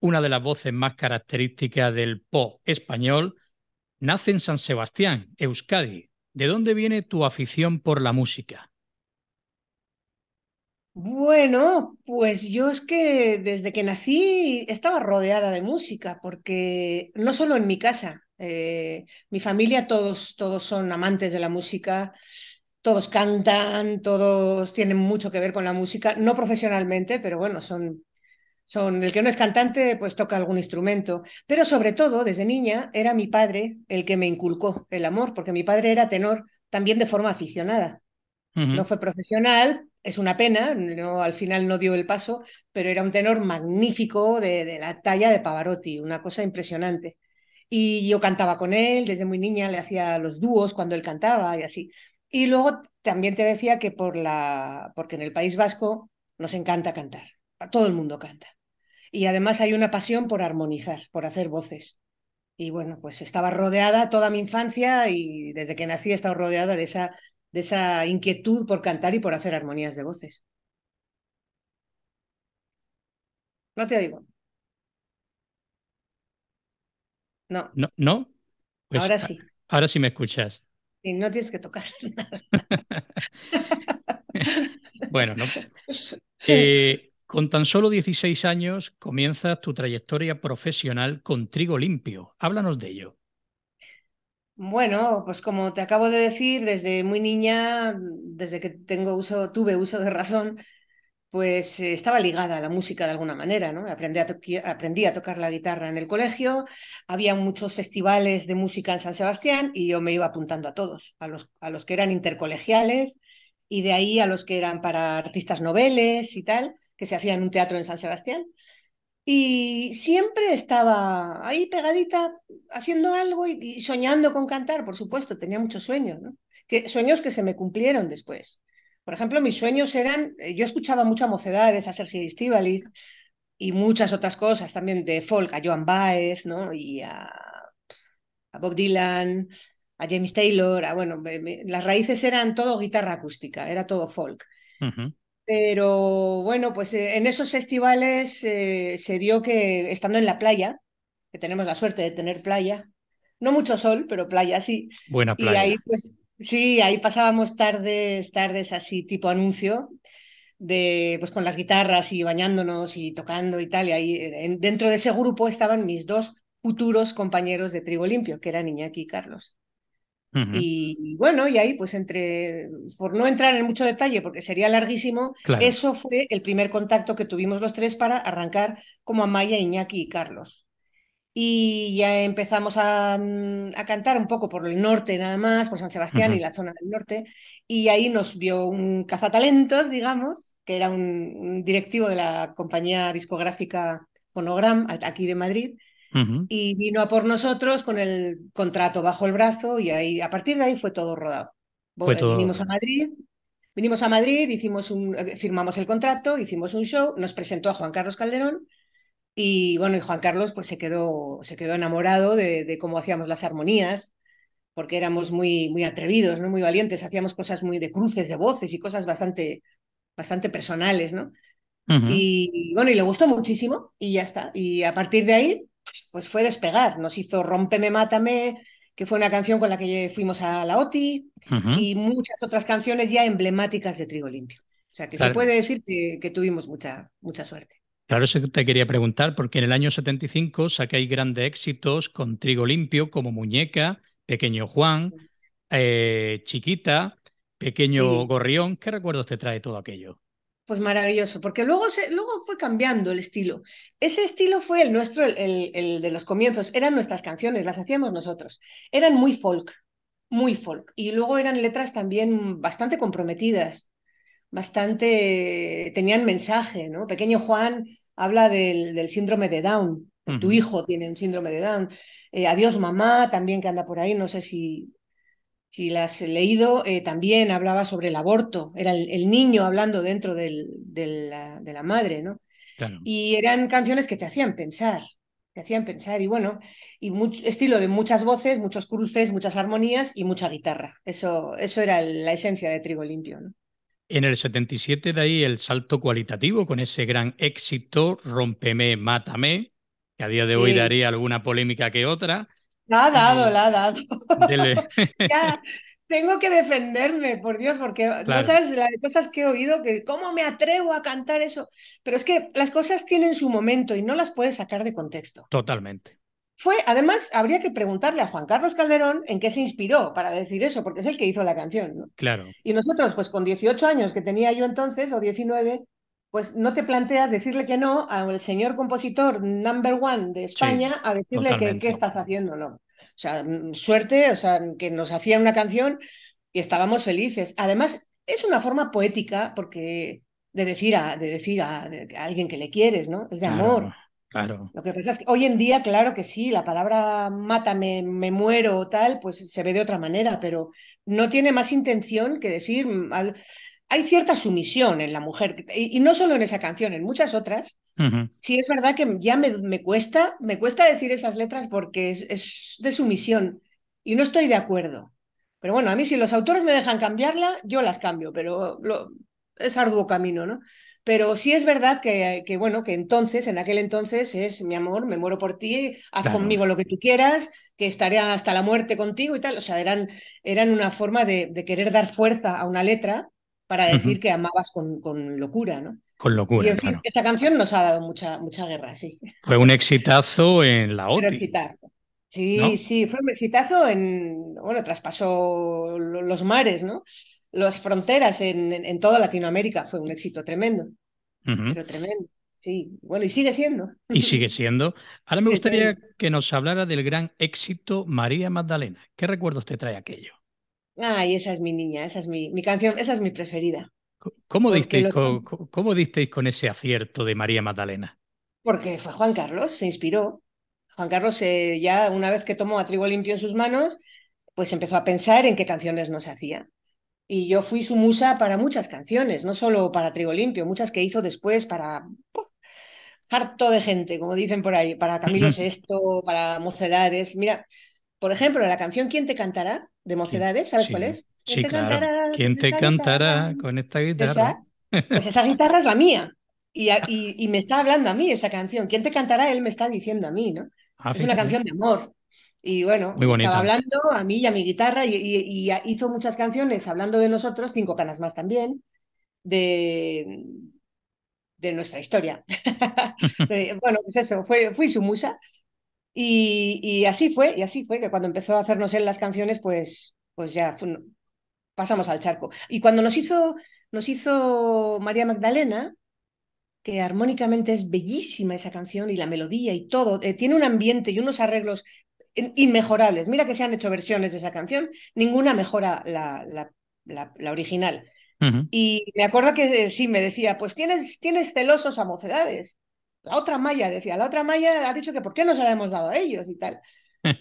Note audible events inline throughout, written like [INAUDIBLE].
una de las voces más características del pop español, nace en San Sebastián, Euskadi. ¿De dónde viene tu afición por la música? Bueno, pues yo es que desde que nací estaba rodeada de música, porque no solo en mi casa, eh, mi familia todos, todos son amantes de la música, todos cantan, todos tienen mucho que ver con la música, no profesionalmente, pero bueno, son son, el que no es cantante, pues toca algún instrumento. Pero sobre todo, desde niña, era mi padre el que me inculcó el amor, porque mi padre era tenor también de forma aficionada. No fue profesional, es una pena, no, al final no dio el paso, pero era un tenor magnífico de, de la talla de Pavarotti, una cosa impresionante. Y yo cantaba con él, desde muy niña le hacía los dúos cuando él cantaba y así. Y luego también te decía que por la, porque en el País Vasco nos encanta cantar, todo el mundo canta y además hay una pasión por armonizar, por hacer voces. Y bueno, pues estaba rodeada toda mi infancia y desde que nací he estado rodeada de esa, de esa inquietud por cantar y por hacer armonías de voces. No te oigo. No. No, pues ahora sí. Ahora sí me escuchas. Y no tienes que tocar [LAUGHS] [LAUGHS] bueno, no. [LAUGHS] Eh, con tan solo 16 años comienzas tu trayectoria profesional con trigo limpio. Háblanos de ello. Bueno, pues como te acabo de decir, desde muy niña, desde que tengo uso, tuve uso de razón, pues eh, estaba ligada a la música de alguna manera, ¿no? Aprendí a, a, tocar la guitarra en el colegio, había muchos festivales de música en San Sebastián y yo me iba apuntando a todos, a los, a los que eran intercolegiales y de ahí a los que eran para artistas noveles y tal que se hacía en un teatro en San Sebastián. Y siempre estaba ahí pegadita, haciendo algo y, soñando con cantar, por supuesto, tenía muchos sueños, ¿no? que, sueños que se me cumplieron después. Por ejemplo, mis sueños eran, eh, yo escuchaba mucha mocedad Mocedades, a Sergio Stivali y muchas otras cosas también de folk, a Joan Baez, ¿no? Y a, Bob Dylan, a James Taylor, a, bueno, las raíces eran todo guitarra acústica, era todo folk. Pero bueno, pues eh, en esos festivales eh, se dio que estando en la playa, que tenemos la suerte de tener playa, no mucho sol, pero playa sí. Buena playa. Y ahí pues sí, ahí pasábamos tardes, tardes así tipo anuncio de pues con las guitarras y bañándonos y tocando y tal. Y ahí eh, dentro de ese grupo estaban mis dos futuros compañeros de Trigo Limpio, que era Iñaki y Carlos y, bueno, y ahí pues entre, por no entrar en mucho detalle porque sería larguísimo, eso fue el primer contacto que tuvimos los tres para arrancar como Amaya, Iñaki y Carlos. Y ya empezamos a, mm, cantar un poco por el norte nada más, por San Sebastián y la zona del norte. Y ahí nos vio un cazatalentos, digamos, que era un, un directivo de la compañía discográfica Fonogram, aquí de Madrid, y vino a por nosotros con el contrato bajo el brazo y ahí, a partir de ahí fue todo rodado. Eh, vinimos a Madrid, vinimos a Madrid, hicimos un, eh, firmamos el contrato, hicimos un show, nos presentó a Juan Carlos Calderón y bueno, y Juan Carlos pues se quedó, se quedó enamorado de, cómo hacíamos las armonías porque éramos muy, muy atrevidos, ¿no? muy valientes, hacíamos cosas muy de cruces, de voces y cosas bastante, bastante personales, ¿no? y, bueno, y le gustó muchísimo y ya está. Y a partir de ahí, pues fue despegar. Nos hizo Rompeme, Mátame, que fue una canción con la que fuimos a la OTI, y muchas otras canciones ya emblemáticas de Trigo Limpio. O sea, que se puede decir que, tuvimos mucha, mucha suerte. Claro, eso te quería preguntar, porque en el año 75 sacáis grandes éxitos con Trigo Limpio, como Muñeca, Pequeño Juan, eh, Chiquita, Pequeño Gorrión. ¿Qué recuerdos te trae todo aquello? pues maravilloso, porque luego, se, luego fue cambiando el estilo. Ese estilo fue el nuestro, el, de los comienzos, eran nuestras canciones, las hacíamos nosotros, eran muy folk, muy folk, y luego eran letras también bastante comprometidas, bastante, tenían mensaje, ¿no? Pequeño Juan habla del, síndrome de Down, tu hijo tiene un síndrome de Down. Eh, adiós mamá, también que anda por ahí, no sé si si las he leído, eh, también hablaba sobre el aborto, era el, niño hablando dentro del, de la madre, ¿no? Y eran canciones que te hacían pensar, te hacían pensar, y bueno, y estilo de muchas voces, muchos cruces, muchas armonías y mucha guitarra. Eso, eso era la esencia de Trigo Limpio, ¿no? En el 77 de ahí el salto cualitativo con ese gran éxito, Rompeme, Mátame, que a día de hoy daría alguna polémica que otra, la ha dado, la ha dado. [LAUGHS] tengo que defenderme, por Dios, porque sabes las cosas que he oído, que cómo me atrevo a cantar eso. Pero es que las cosas tienen su momento y no las puedes sacar de contexto. Totalmente. Fue, además, habría que preguntarle a Juan Carlos Calderón en qué se inspiró para decir eso, porque es el que hizo la canción, Claro. Y nosotros, pues con 18 años que tenía yo entonces, o 19, pues no te planteas decirle que no al señor compositor number one de España a decirle que qué estás haciendo, no. O sea, mm, suerte, o sea, que nos hacían una canción y estábamos felices. Además, es una forma poética porque de decir a, de decir a, alguien que le quieres, ¿no? Es de amor. Claro. Lo que pasa es que hoy en día, claro que sí, la palabra mátame, me muero o tal, pues se ve de otra manera, pero no tiene más intención que decir, mm, al, hay cierta sumisión en la mujer, y, no solo en esa canción, en muchas otras. Sí, es verdad que ya me, me, cuesta, me cuesta decir esas letras porque es, de sumisión y no estoy de acuerdo. Pero bueno, a mí si los autores me dejan cambiarla, yo las cambio, pero lo, es arduo camino, ¿no? Pero sí es verdad que, bueno, que entonces, en aquel entonces es, mi amor, me muero por ti, haz conmigo lo que tú quieras, que estaré hasta la muerte contigo y tal. O sea, eran, eran una forma de, de querer dar fuerza a una letra para decir que amabas con, locura, ¿no? Con locura. Y en esta canción nos ha dado mucha, mucha guerra, sí. Fue un exitazo en la otra. un exitazo. Sí, sí, fue un exitazo en, bueno, traspasó los mares, ¿no? Las fronteras en, en, toda Latinoamérica fue un éxito tremendo, pero tremendo. Sí, bueno, y sigue siendo. Y sigue siendo. Ahora me [LAUGHS] gustaría que nos hablara del gran éxito María Magdalena. ¿Qué recuerdos te trae aquello? Ay, esa es mi niña, esa es mi, canción, esa es mi preferida. ¿Cómo disteis, con, ¿Cómo disteis, con, ese acierto de María Magdalena? Porque fue Juan Carlos, se inspiró. Juan Carlos eh, ya una vez que tomó a Trigo Limpio en sus manos, pues empezó a pensar en qué canciones no se hacía. Y yo fui su musa para muchas canciones, no solo para Trigo Limpio, muchas que hizo después para harto de gente, como dicen por ahí, para Camilo Sexto, para Mocedades. Mira, por ejemplo, la canción ¿Quién te cantará? de Mocedades, ¿sabes cuál es? ¿Quién te cantará? ¿Quién te cantará con esta pues guitarra? ¿Esa? pues esa guitarra es la mía. Y, y, me está hablando a mí esa canción. ¿Quién te cantará? Él me está diciendo a mí, ¿no? Ah, es una canción de amor. Y bueno, estaba hablando a mí y a mi guitarra y, hizo muchas canciones hablando de nosotros, cinco canas más también, de, de nuestra historia. [LAUGHS] bueno, pues eso, fue, fui su musa y, así fue, y así fue, que cuando empezó a hacernos él las canciones, pues, pues ya pasamos al charco. Y cuando nos hizo, nos hizo María Magdalena, que armónicamente es bellísima esa canción y la melodía y todo, eh, tiene un ambiente y unos arreglos inmejorables. Mira que se han hecho versiones de esa canción, ninguna mejora la, la, original. Y me acuerdo que eh, sí, me decía, pues tienes, tienes celosos a mocedades la otra malla, decía, la otra malla ha dicho que por qué no se la hemos dado a ellos y tal.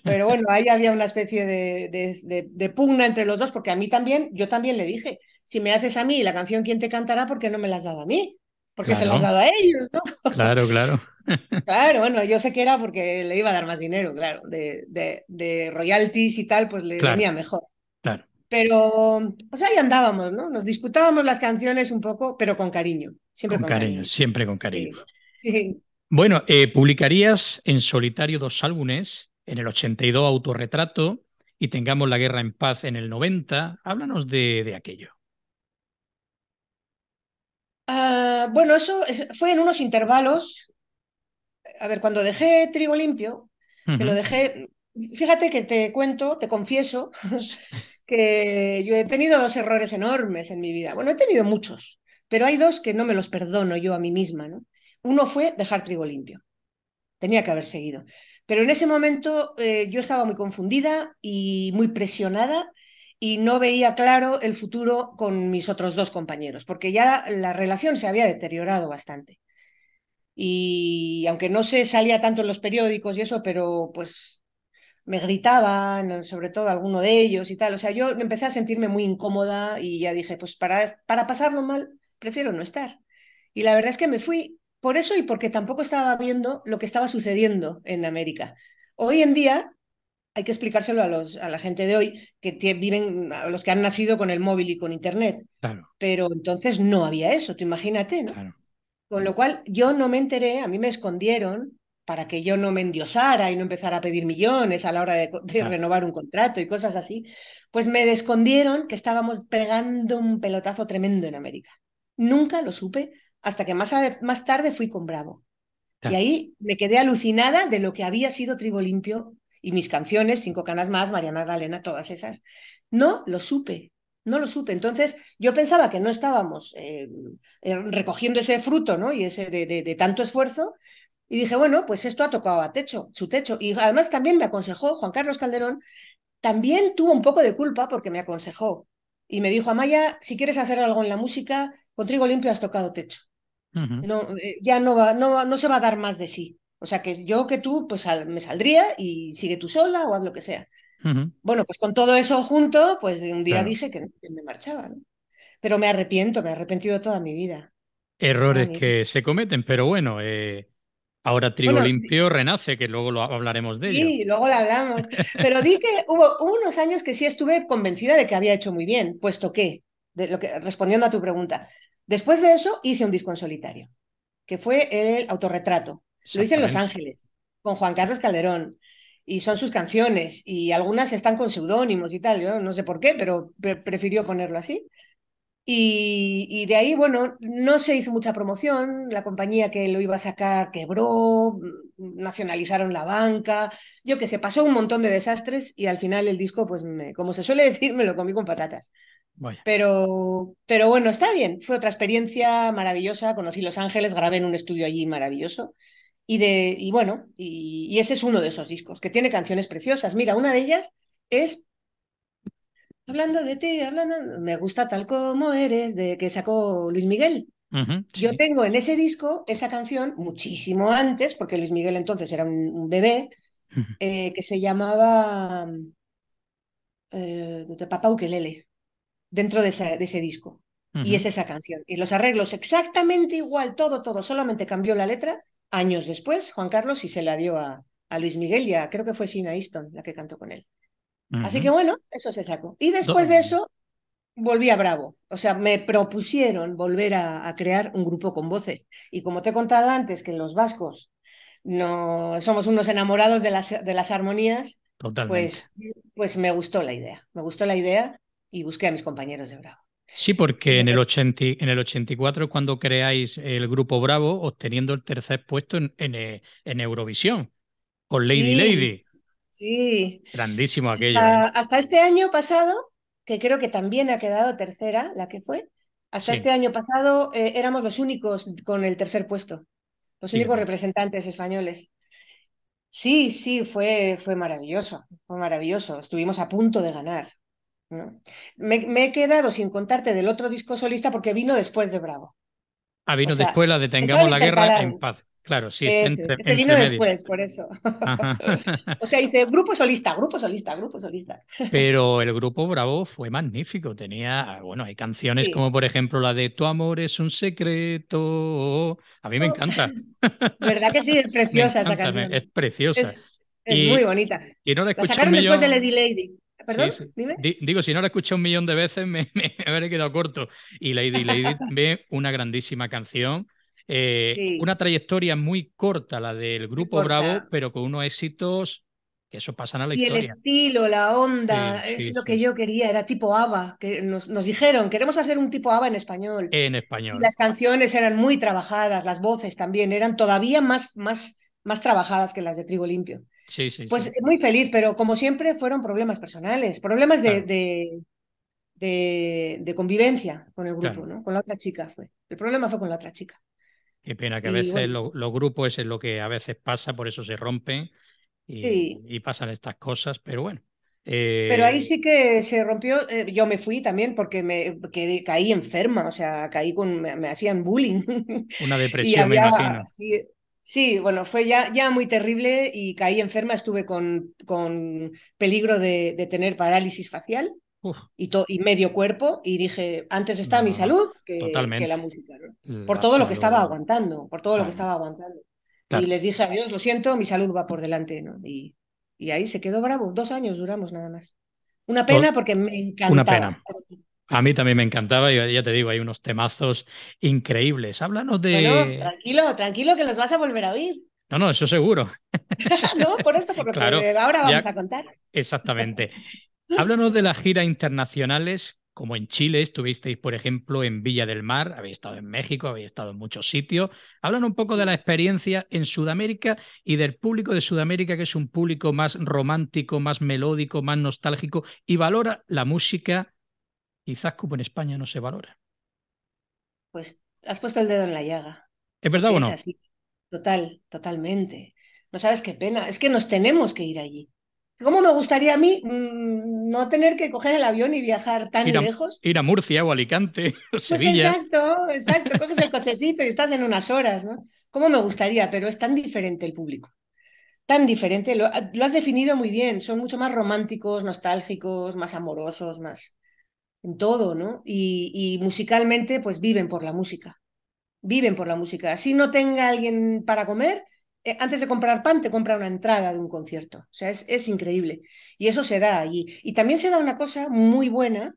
Pero [LAUGHS] bueno, ahí había una especie de, de, pugna entre los dos, porque a mí también, yo también le dije, si me haces a mí la canción, ¿quién te cantará? ¿Por qué no me la has dado a mí? Porque se la has dado a ellos, ¿no? Claro, claro. [LAUGHS] Claro, bueno, yo sé que era porque le iba a dar más dinero, claro, de, royalties y tal, pues le venía mejor. Claro. Pero, o sea, ahí andábamos, ¿no? Nos disputábamos las canciones un poco, pero con cariño. Siempre con, cariño, siempre con cariño. Bueno, eh, publicarías en solitario dos álbumes, en el 82 Autorretrato y Tengamos la Guerra en Paz en el 90. Háblanos de, aquello. Ah, bueno, eso fue en unos intervalos. A ver, cuando dejé Trigo Limpio, que lo dejé, fíjate que te cuento, te confieso, [LAUGHS] que yo he tenido dos errores enormes en mi vida. Bueno, he tenido muchos, pero hay dos que no me los perdono yo a mí misma, ¿no? Uno fue dejar trigo limpio. Tenía que haber seguido. Pero en ese momento eh, yo estaba muy confundida y muy presionada y no veía claro el futuro con mis otros dos compañeros, porque ya la relación se había deteriorado bastante. Y aunque no se salía tanto en los periódicos y eso, pero pues me gritaban, sobre todo alguno de ellos y tal. O sea, yo empecé a sentirme muy incómoda y ya dije, pues para, para pasarlo mal, prefiero no estar. Y la verdad es que me fui por eso y porque tampoco estaba viendo lo que estaba sucediendo en América. Hoy en día hay que explicárselo a, los, a la gente de hoy, que viven, a los que han nacido con el móvil y con Internet. Pero entonces no había eso, tú imagínate, ¿no? Con lo cual yo no me enteré, a mí me escondieron para que yo no me endiosara y no empezara a pedir millones a la hora de, renovar un contrato y cosas así, pues me escondieron que estábamos pegando un pelotazo tremendo en América. Nunca lo supe hasta que más, más tarde fui con Bravo. Y ahí me quedé alucinada de lo que había sido Trigo Limpio y mis canciones, Cinco Canas Más, Mariana Magdalena, todas esas. No lo supe, no lo supe. Entonces yo pensaba que no estábamos eh, eh, recogiendo ese fruto ¿no? y ese de, de tanto esfuerzo, y dije, bueno, pues esto ha tocado a techo, su techo. Y además también me aconsejó Juan Carlos Calderón, también tuvo un poco de culpa porque me aconsejó. Y me dijo, Amaya, si quieres hacer algo en la música, con trigo limpio has tocado techo. No, eh, ya no va, no, no se va a dar más de sí. O sea que yo que tú, pues me saldría y sigue tú sola o haz lo que sea. Bueno, pues con todo eso junto, pues un día dije que, me marchaba, ¿no? Pero me arrepiento, me he arrepentido toda mi vida. Errores que se cometen, pero bueno, eh, ahora Trigo Limpio renace, que luego lo hablaremos de ello. Sí, luego lo hablamos. [LAUGHS] Pero di que hubo, unos años que sí estuve convencida de que había hecho muy bien, puesto de lo que respondiendo a tu pregunta, Después de eso hice un disco en solitario, que fue el autorretrato. Lo hice en Los Ángeles, con Juan Carlos Calderón. Y son sus canciones, y algunas están con seudónimos y tal. Yo no sé por qué, pero prefirió ponerlo así. Y, de ahí, bueno, no se hizo mucha promoción, la compañía que lo iba a sacar quebró, nacionalizaron la banca, yo que sé, pasó un montón de desastres y al final el disco, pues como se suele [LAUGHS] decir, me lo comí con patatas. Pero, pero bueno, está bien. Fue otra experiencia maravillosa. Conocí Los Ángeles, grabé en un estudio allí maravilloso. Y, de, y bueno, y, ese es uno de esos discos, que tiene canciones preciosas. Mira, una de ellas es Hablando de ti, hablando, me gusta tal como eres, de que sacó Luis Miguel. Yo tengo en ese disco esa canción muchísimo antes, porque Luis Miguel entonces era un, bebé, eh, que se llamaba eh, de Papá Ukelele dentro de, ese disco. Y es esa canción. Y los arreglos exactamente igual, todo, todo, solamente cambió la letra años después, Juan Carlos, y se la dio a, Luis Miguel y creo que fue Sina Easton la que cantó con él. Así que bueno, eso se sacó. Y después de eso, volví a Bravo. O sea, me propusieron volver a, crear un grupo con voces. Y como te he contado antes, que los vascos no somos unos enamorados de las, de las armonías, Pues, pues me gustó la idea. Me gustó la idea y busqué a mis compañeros de Bravo. Sí, porque en el, 80, en el 84, cuando creáis el grupo Bravo, obteniendo el tercer puesto en, eh, Eurovisión, con Lady Lady. Sí. Grandísimo aquello. ¿eh? Hasta, este año pasado, que creo que también ha quedado tercera, la que fue, hasta este año pasado eh, éramos los únicos con el tercer puesto, los únicos representantes españoles. Sí, sí, fue, fue maravilloso, fue maravilloso. Estuvimos a punto de ganar, me, he quedado sin contarte del otro disco solista porque vino después de Bravo. Ah, vino después la Detengamos la Guerra en paz. Claro, sí. Se vino después, por eso. [LAUGHS] o sea, dice grupo solista, grupo solista, grupo solista. [LAUGHS] Pero el grupo Bravo fue magnífico. Tenía, bueno, hay canciones como por ejemplo la de Tu amor es un secreto. A mí me encanta. [LAUGHS] ¿Verdad que sí? Es preciosa esa canción. Es preciosa. Es, muy bonita. Y no la, sacaron después de Lady Lady. ¿Perdón? Dime. Digo, si no la escuché un millón de veces, [LAUGHS] me, me, habré quedado corto. Y Lady Lady [LAUGHS] también, una grandísima canción. Eh, una trayectoria muy corta, la del Grupo Bravo, pero con unos éxitos que eso pasan a la historia. Y el estilo, la onda, es lo que yo quería, era tipo ABBA, que nos, dijeron, queremos hacer un tipo ABBA en español. En español. las canciones eran muy trabajadas, las voces también, eran todavía más, más más trabajadas que las de trigo limpio. Pues eh, muy feliz, pero como siempre fueron problemas personales, problemas de, convivencia con el grupo, ¿no? Con la otra chica fue. El problema fue con la otra chica. Qué pena que a veces los, grupos es lo que a veces pasa, por eso se rompen y, pasan estas cosas, pero bueno. Pero ahí eh, sí que se rompió, eh, yo me fui también porque me caí enferma, o sea, caí con, me, hacían bullying. Una [LAUGHS] depresión, me imagino. Sí, bueno, fue ya, ya muy terrible y caí enferma, estuve con, con peligro de, tener parálisis facial y, y, medio cuerpo y dije, antes está mi salud que, la música, por todo lo que estaba aguantando, por todo lo que estaba aguantando. Y les dije, adiós, lo siento, mi salud va por delante. ¿no? Y, y ahí se quedó bravo, dos años duramos nada más. Una pena porque me encantaba. Una a mí también me encantaba, y ya te digo, hay unos temazos increíbles. Háblanos de. tranquilo, tranquilo, que los vas a volver a oír. No, no, eso seguro. [LAUGHS] no, por eso, porque ahora vamos a contar. Exactamente. [LAUGHS] Háblanos de las giras internacionales, como en Chile, estuvisteis, por ejemplo, en Villa del Mar, habéis estado en México, habéis estado en muchos sitios. Háblanos un poco de la experiencia en Sudamérica y del público de Sudamérica, que es un público más romántico, más melódico, más nostálgico y valora la música quizás como en España no se valora. Pues has puesto el dedo en la llaga. ¿Es verdad o no? Total, totalmente. No sabes qué pena, es que nos tenemos que ir allí. ¿Cómo me gustaría a mí mm, no tener que coger el avión y viajar tan lejos? Ir a Murcia o Alicante [LAUGHS] o pues Exacto, exacto. Coges el cochecito y estás en unas horas, ¿no? ¿Cómo me gustaría? Pero es tan diferente el público. Tan diferente. lo has definido muy bien. Son mucho más románticos, nostálgicos, más amorosos, más todo, ¿no? Y, musicalmente, pues viven por la música, viven por la música. Si no tenga alguien para comer, eh, antes de comprar pan te compra una entrada de un concierto, o sea, es, increíble. Y eso se da allí. Y también se da una cosa muy buena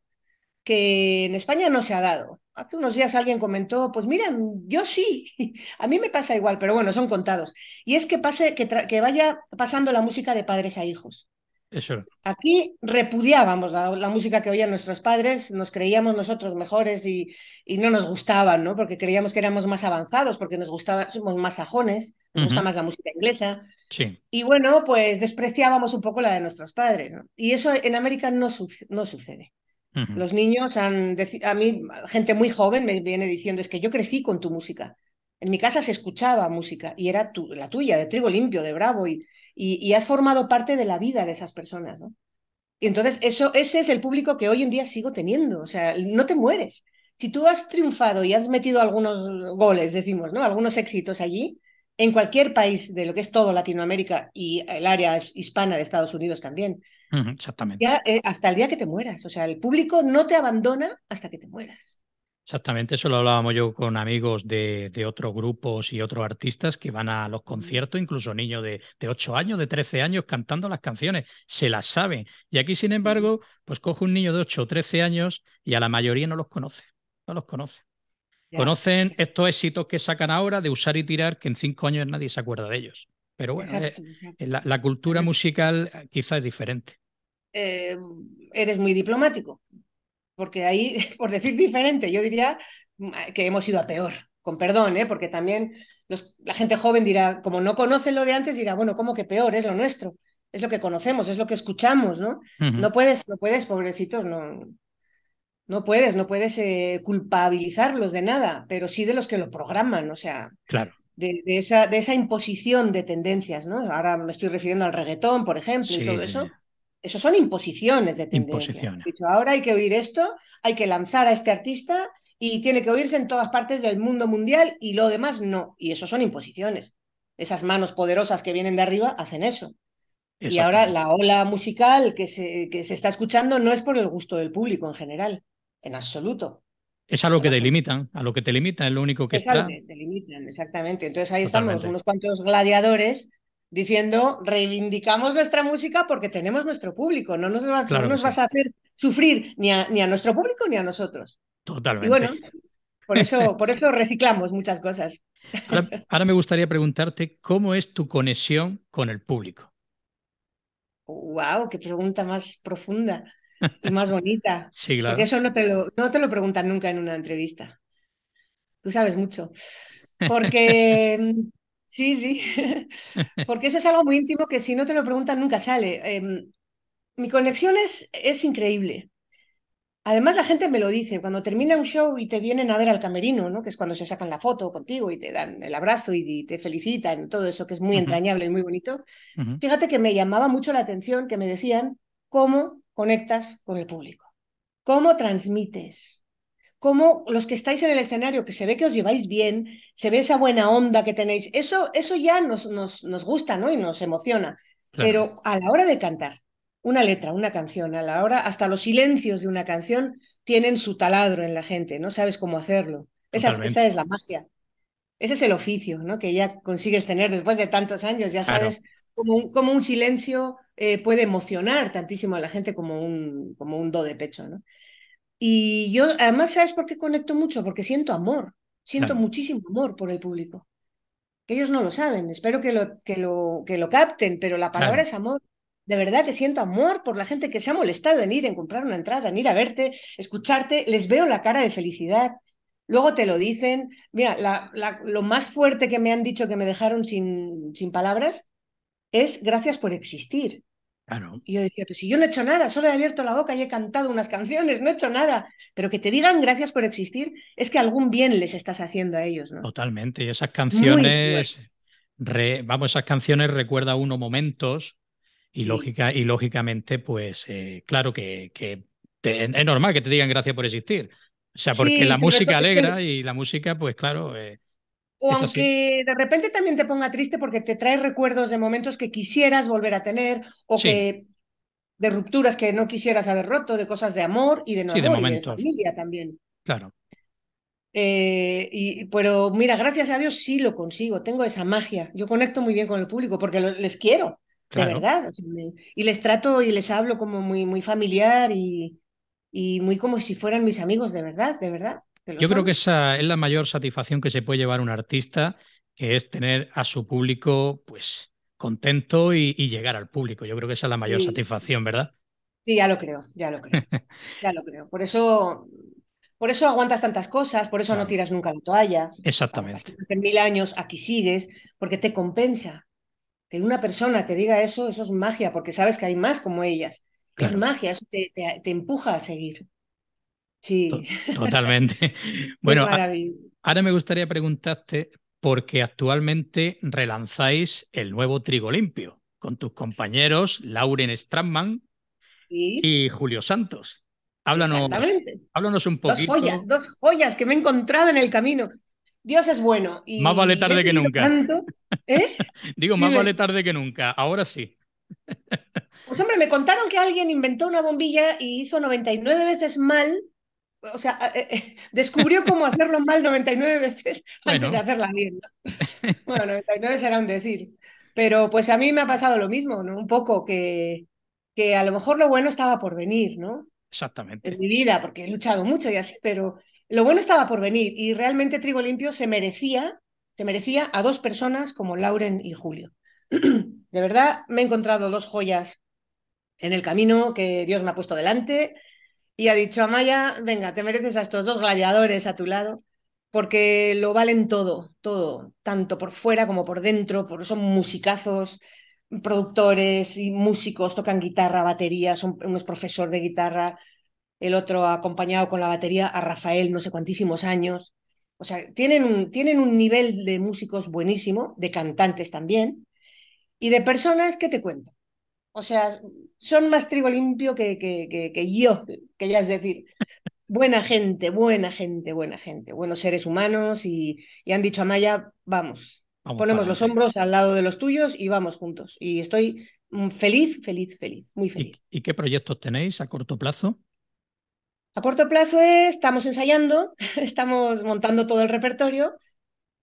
que en España no se ha dado. Hace unos días alguien comentó, pues mira, yo sí, [LAUGHS] a mí me pasa igual, pero bueno, son contados. Y es que pase, que, que vaya pasando la música de padres a hijos. Eso. Aquí repudiábamos la, música que oían nuestros padres, nos creíamos nosotros mejores y, y no nos gustaban, ¿no? Porque creíamos que éramos más avanzados, porque nos gustaba, somos más sajones, nos gusta más la música inglesa. Sí. Y bueno, pues despreciábamos un poco la de nuestros padres, Y eso en América no, no sucede. Los niños han, a mí, gente muy joven me viene diciendo, es que yo crecí con tu música. En mi casa se escuchaba música y era la tuya, de trigo limpio, de bravo, y, y, has formado parte de la vida de esas personas, ¿no? Y entonces eso, ese es el público que hoy en día sigo teniendo, o sea, no te mueres. Si tú has triunfado y has metido algunos goles, decimos, ¿no? Algunos éxitos allí, en cualquier país de lo que es todo Latinoamérica y el área hispana de Estados Unidos también. Exactamente. Eh, hasta el día que te mueras. O sea, el público no te abandona hasta que te mueras. Exactamente, eso lo hablábamos yo con amigos de, otros grupos y otros artistas que van a los conciertos, incluso niños de, 8 años, de 13 años, cantando las canciones, se las saben. Y aquí, sin embargo, pues coge un niño de 8 o 13 años y a la mayoría no los conoce, no los conoce. Conocen estos éxitos que sacan ahora de usar y tirar, que en 5 años nadie se acuerda de ellos. Pero bueno, eh, eh, La, cultura musical eh, quizás es diferente. Em, eres muy diplomático porque ahí, [LAUGHS] por decir diferente, yo diría mm, que hemos ido a peor, con perdón, ¿eh? porque también los, la gente joven dirá, como no conocen lo de antes, dirá, bueno, ¿cómo que peor? Es lo nuestro, es lo que conocemos, es lo que escuchamos, ¿no? No puedes, no puedes, pobrecitos, no, no puedes, no puedes eh, culpabilizarlos de nada, pero sí de los que lo programan, o sea, claro. de, esa, de esa imposición de tendencias, ¿no? Ahora me estoy refiriendo al reggaetón, por ejemplo, y todo eso esas son imposiciones de tendencias. ahora hay que oír esto, hay que lanzar a este artista y tiene que oírse en todas partes del mundo mundial y lo demás no. Y eso son imposiciones. Esas manos poderosas que vienen de arriba hacen eso. Y ahora la ola musical que se, que se está escuchando no es por el gusto del público en general, en absoluto. Es a lo que te limitan, a lo que te limitan, es lo único que está. limitan, exactamente. Entonces ahí estamos, unos cuantos gladiadores diciendo reivindicamos nuestra música porque tenemos nuestro público, no nos vas, nos vas a hacer sufrir ni a, ni a, nuestro público ni a nosotros. Totalmente. Y bueno, por eso, [LAUGHS] por eso reciclamos muchas cosas. Ahora, me gustaría preguntarte cómo es tu conexión con el público. ¡Wow! ¡Qué pregunta más profunda y [LAUGHS] más bonita! Sí, claro. Porque eso no no te lo preguntan nunca en una entrevista. Tú sabes mucho. Porque [LAUGHS] mm, Sí, sí, [LAUGHS] [LAUGHS] porque eso es algo muy íntimo que si no te lo preguntan nunca sale. Em, mi conexión es, es, increíble. Además la gente me lo dice, cuando termina un show y te vienen a ver al camerino, ¿no? que es cuando se sacan la foto contigo y te dan el abrazo y, te felicitan, todo eso que es muy entrañable y muy bonito, fíjate que me llamaba mucho la atención que me decían cómo conectas con el público, cómo transmites, cómo los que estáis en el escenario, que se ve que os lleváis bien, se ve esa buena onda que tenéis, eso, eso ya nos, nos, gusta, ¿no? Y nos emociona. Pero a la hora de cantar una letra, una canción, a la hora, hasta los silencios de una canción tienen su taladro en la gente, no sabes cómo hacerlo. Esa, es la magia. Ese es el oficio, ¿no? Que ya consigues tener después de tantos años, ya sabes cómo, un, silencio eh, puede emocionar tantísimo a la gente como un, como un do de pecho, ¿no? Y yo, además, ¿sabes por qué conecto mucho? Porque siento amor, siento muchísimo amor por el público. Que ellos no lo saben, espero que lo, que lo, que lo capten, pero la palabra es amor. De verdad que siento amor por la gente que se ha molestado en ir, en comprar una entrada, en ir a verte, escucharte, les veo la cara de felicidad. Luego te lo dicen. Mira, lo más fuerte que me han dicho que me dejaron sin, sin palabras es gracias por existir. Y yo decía, pues si yo no he hecho nada, solo he abierto la boca y he cantado unas canciones, no he hecho nada. Pero que te digan gracias por existir, es que algún bien les estás haciendo a ellos, ¿no? Totalmente. Y esas canciones, vamos, esas canciones recuerda uno momentos y, lógica, y lógicamente, pues eh, claro que, es normal que te digan gracias por existir. O sea, porque la música alegra y la música, pues claro, eh, o aunque de repente también te ponga triste porque te trae recuerdos de momentos que quisieras volver a tener o que de rupturas que no quisieras haber roto, de cosas de amor y de no y de familia también. Claro. Eh, y, pero mira, gracias a Dios sí lo consigo, tengo esa magia. Yo conecto muy bien con el público porque les quiero, de verdad. y les trato y les hablo como muy, muy familiar y, y muy como si fueran mis amigos, de verdad, de verdad. Yo creo que esa es la mayor satisfacción que se puede llevar un artista, que es tener a su público, pues, contento y, llegar al público. Yo creo que esa es la mayor satisfacción, ¿verdad? Sí, ya lo creo, ya lo creo, [LAUGHS] ya lo creo. Por eso, por eso aguantas tantas cosas, por eso no tiras nunca la toalla. Exactamente. Hace mil años aquí sigues, porque te compensa. Que una persona te diga eso, eso es magia, porque sabes que hay más como ellas. Es magia, eso te empuja a seguir. Sí. totalmente. [LAUGHS] bueno, ahora me gustaría preguntarte, porque actualmente relanzáis el nuevo Trigo Limpio con tus compañeros Lauren strandman y Julio Santos. Háblanos, un poquito. Dos joyas, dos joyas que me he encontrado en el camino. Dios es bueno. Y más vale tarde que nunca. ¿eh? [LAUGHS] Digo, más vale tarde que nunca. Ahora sí. Pues hombre, me contaron que alguien inventó una bombilla y hizo 99 veces mal o sea, eh, eh, eh, descubrió cómo hacerlo mal 99 veces [LAUGHS] antes de hacerla bien. ¿no? [LAUGHS] Bueno, 99 será un decir. Pero pues a mí me ha pasado lo mismo, ¿no? Un poco que, que a lo mejor lo bueno estaba por venir, ¿no? Exactamente. En mi vida, porque he luchado mucho y así, pero lo bueno estaba por venir y realmente Trigo Limpio se merecía, se merecía a dos personas como Lauren y Julio. [CLEARS THROAT] de verdad, me he encontrado dos joyas en el camino que Dios me ha puesto delante y ha dicho, Amaya, venga, te mereces a estos dos gladiadores a tu lado, porque lo valen todo, todo, tanto por fuera como por dentro, son musicazos, productores y músicos, tocan guitarra, batería, uno es profesor de guitarra, el otro ha acompañado con la batería a Rafael no sé cuantísimos años. O sea, tienen un, tienen un nivel de músicos buenísimo, de cantantes también, y de personas que te cuentan. O sea, son más trigo limpio que, que, yo, que ya es decir, buena gente, buena gente, buena gente, buenos seres humanos y, han dicho a Maya, vamos, ponemos los hombros al lado de los tuyos y vamos juntos. Y estoy mm, feliz, feliz, feliz, muy feliz. ¿Y, qué proyectos tenéis a corto plazo? A corto plazo es, estamos ensayando, [LAUGHS] estamos montando todo el repertorio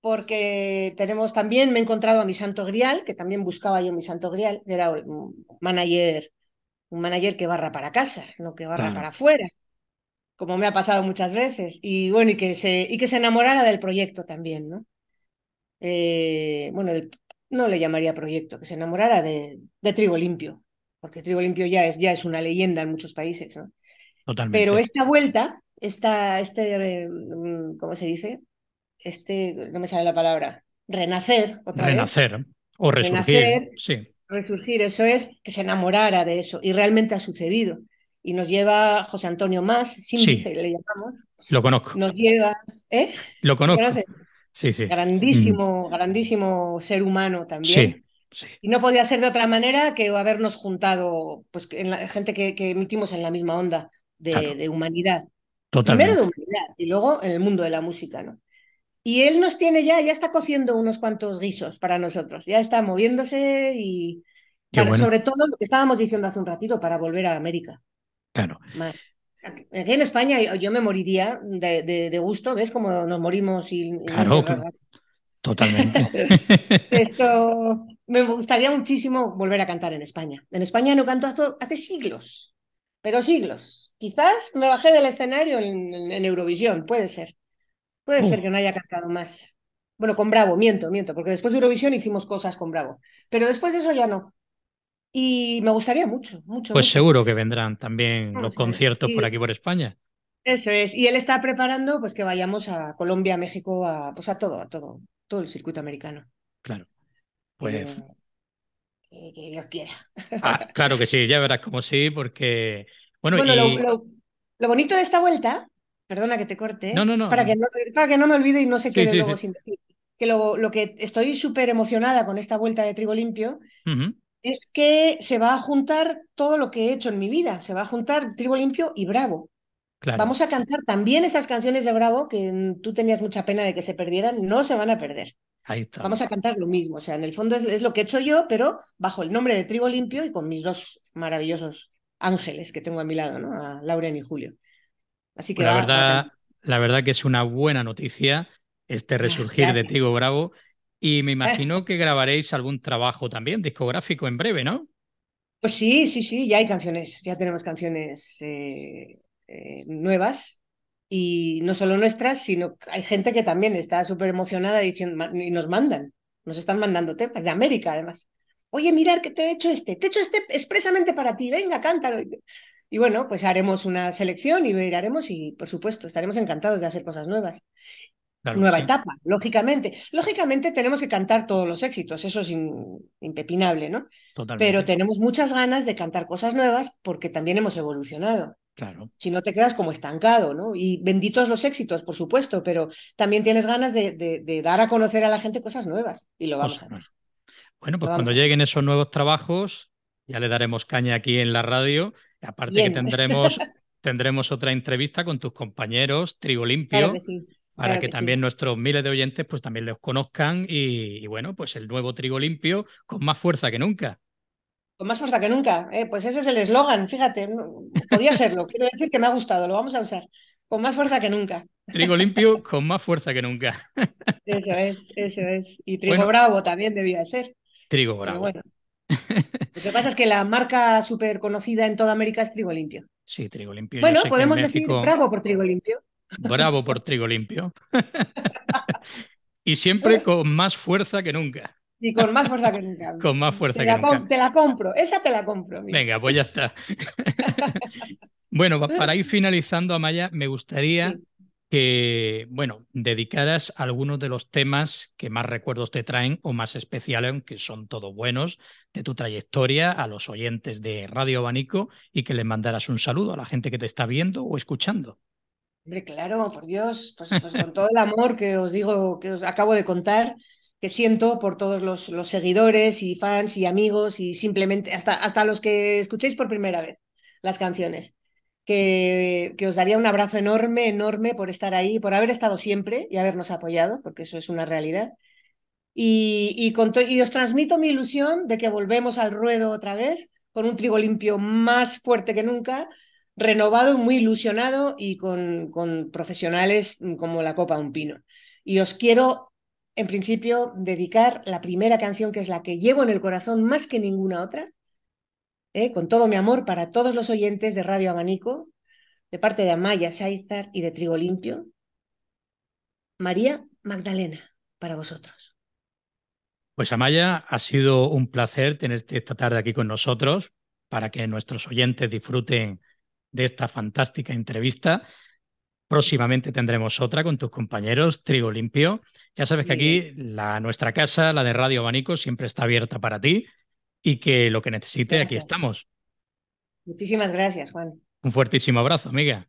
porque tenemos también, me he encontrado a mi santo grial, que también buscaba yo mi santo grial, era un manager, un manager que barra para casa, no que barra para afuera, como me ha pasado muchas veces. Y bueno, y que se, y que se enamorara del proyecto también, ¿no? Eh, bueno, no le llamaría proyecto, que se enamorara de, trigo limpio, porque trigo limpio ya es, ya es una leyenda en muchos países, ¿no? Totalmente. Pero esta vuelta, esta, este, eh, mm, ¿cómo se dice? este, no me sale la palabra, renacer renacer, ¿eh? o resurgir. sí. Resurgir, eso es que se enamorara de eso y realmente ha sucedido. Y nos lleva José Antonio Más, sí. le llamamos. Lo conozco. Nos lleva, ¿eh? Lo conozco. sí, sí. Grandísimo, mm. grandísimo ser humano también. Sí. Y no podía ser de otra manera que habernos juntado, pues, gente que, emitimos en la misma onda de, de humanidad. Totalmente. Primero de humanidad y luego en el mundo de la música, ¿no? Y él nos tiene ya, ya está cociendo unos cuantos guisos para nosotros, ya está moviéndose y sobre todo lo que estábamos diciendo hace un ratito, para volver a América. Claro. Aquí en España yo me moriría de, gusto, ¿ves Como nos morimos? Y, claro, totalmente. [LAUGHS] Esto, me gustaría muchísimo volver a cantar en España. En España no canto hace, siglos, pero siglos. Quizás me bajé del escenario en Eurovisión, puede ser. Puede mm. ser que no haya cantado más. Bueno, con Bravo, miento, miento, porque después de Eurovisión hicimos cosas con Bravo. Pero después de eso ya no. Y me gustaría mucho, mucho. Pues seguro que vendrán también los conciertos por aquí por España. Eso es. Y él está preparando pues que vayamos a Colombia, a México, a, pues a todo, a todo, todo el circuito americano. Claro. Pues. que Dios quiera. Ah, claro que sí, ya verás cómo sí, porque. Bueno, lo bonito de esta vuelta perdona que te corte, ¿eh? no, para, que no, me olvide y no se quede luego sin decir, que lo, que estoy súper emocionada con esta vuelta de trigo limpio es que se va a juntar todo lo que he hecho en mi vida, se va a juntar trigo limpio y bravo. Vamos a cantar también esas canciones de Bravo que tú tenías mucha pena de que se perdieran, no se van a perder. Ahí está. Vamos a cantar lo mismo, o sea, en el fondo es, lo que he hecho yo, pero bajo el nombre de Trigo Limpio y con mis dos maravillosos ángeles que tengo a mi lado, ¿no? A Lauren y Julio. Pues la, verdad, la verdad que es una buena noticia este ah, resurgir de Tigo Bravo. Y me eh. imagino que grabaréis algún trabajo también discográfico en breve, ¿no? Pues sí, sí, sí, ya hay canciones, ya tenemos canciones eh, eh, nuevas y no solo nuestras, sino hay gente que también está súper emocionada y nos mandan, nos están mandando temas de América además. Oye, mirar que te he hecho este, te he hecho este expresamente para ti, venga, cántalo. Y bueno, pues haremos una selección y miraremos y, por supuesto, estaremos encantados de hacer cosas nuevas. Nueva etapa, lógicamente. Lógicamente tenemos que cantar todos los éxitos, eso es impepinable, ¿no? Pero tenemos muchas ganas de cantar cosas nuevas porque también hemos evolucionado. Claro. Si no te quedas como estancado, ¿no? Y benditos los éxitos, por supuesto, pero también tienes ganas de, dar a conocer a la gente cosas nuevas y lo vamos a hacer. Bueno, pues cuando lleguen esos nuevos trabajos, ya le daremos caña aquí en la radio. Aparte que tendremos, [LAUGHS] tendremos otra entrevista con tus compañeros, Trigo Limpio. para que, también nuestros miles de oyentes pues también los conozcan y, bueno, pues el nuevo trigo limpio con más fuerza que nunca. Con más fuerza que nunca, eh, pues ese es el eslogan, fíjate, podía serlo, [LAUGHS] quiero decir que me ha gustado, lo vamos a usar, con más fuerza que nunca. Trigo limpio con más fuerza que nunca. eso es, eso es, y trigo bravo también debía ser. Trigo bravo. Lo que pasa es que la marca súper conocida en toda América es Trigo Limpio. Sí, Trigo Limpio. Bueno, podemos decir bravo por Trigo Limpio. Bravo por Trigo Limpio. [LAUGHS] y siempre con más fuerza que nunca. Y con más fuerza que nunca. Con más fuerza te que nunca. Te la compro, esa te la compro. Venga, pues ya está. [LAUGHS] bueno, para ir finalizando, Amaya, me gustaría que, bueno, dedicaras algunos de los temas que más recuerdos te traen o más especiales, aunque son todos buenos, de tu trayectoria a los oyentes de Radio Abanico y que les mandaras un saludo a la gente que te está viendo o escuchando. Hombre, claro, por Dios, pues, pues con [LAUGHS] todo el amor que os digo, que os acabo de contar, que siento por todos los, los, seguidores y fans y amigos y simplemente hasta, hasta los que escuchéis por primera vez las canciones que, os daría un abrazo enorme, enorme por estar ahí, por haber estado siempre y habernos apoyado, porque eso es una realidad. Y, y os transmito mi ilusión de que volvemos al ruedo otra vez con un trigo limpio más fuerte que nunca, renovado, muy ilusionado y con, con profesionales como la Copa Un Pino. Y os quiero, en principio, dedicar la primera canción, que es la que llevo en el corazón más que ninguna otra, ¿eh? con todo mi amor para todos los oyentes de Radio Abanico, de parte de Amaya Saizar y de Trigo Limpio. María Magdalena, para vosotros. Pues Amaya, ha sido un placer tenerte esta tarde aquí con nosotros para que nuestros oyentes disfruten de esta fantástica entrevista. Próximamente tendremos otra con tus compañeros, Trigo Limpio. Ya sabes que aquí la, nuestra casa, la de Radio Abanico, siempre está abierta para ti y que lo que necesite, aquí estamos. Muchísimas gracias, Juan. Un fuertísimo abrazo, amiga.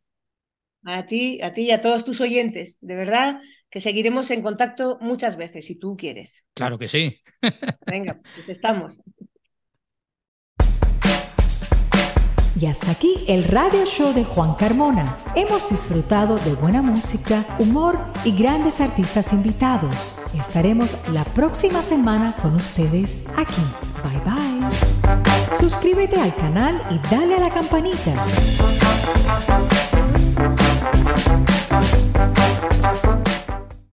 A ti, a ti y a todos tus oyentes. De verdad que seguiremos en contacto muchas veces, si tú quieres. Claro que sí. [LAUGHS] Venga, pues estamos. Y hasta aquí el radio show de Juan Carmona. Hemos disfrutado de buena música, humor y grandes artistas invitados. Estaremos la próxima semana con ustedes aquí. Bye bye. Suscríbete al canal y dale a la campanita.